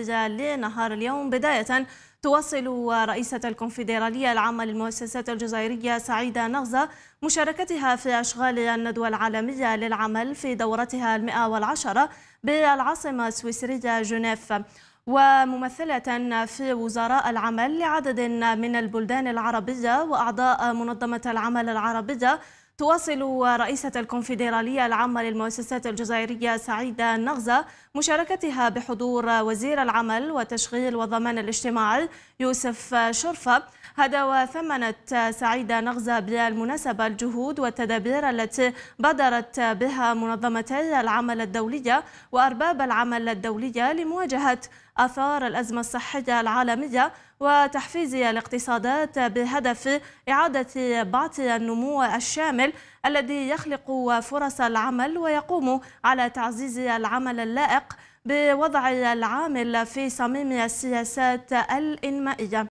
لنهار اليوم بداية توصل رئيسة الكونفدرالية العامة للمؤسسات الجزائرية سعيدة نغزة مشاركتها في أشغال الندوة العالمية للعمل في دورتها المئة والعشرة بالعاصمة السويسرية جنيف وممثلة في وزراء العمل لعدد من البلدان العربية وأعضاء منظمة العمل العربية تواصل رئيسة الكونفدرالية العامة للمؤسسات الجزائرية سعيدة نغزة مشاركتها بحضور وزير العمل وتشغيل وضمان الاجتماعي يوسف شرفة هذا وثمنت سعيدة نغزة بالمناسبة الجهود والتدابير التي بادرت بها منظمتي العمل الدولية وأرباب العمل الدولية لمواجهة آثار الأزمة الصحية العالمية وتحفيز الاقتصادات بهدف إعادة بعث النمو الشامل الذي يخلق فرص العمل ويقوم على تعزيز العمل اللائق بوضع العامل في صميم السياسات الإنمائية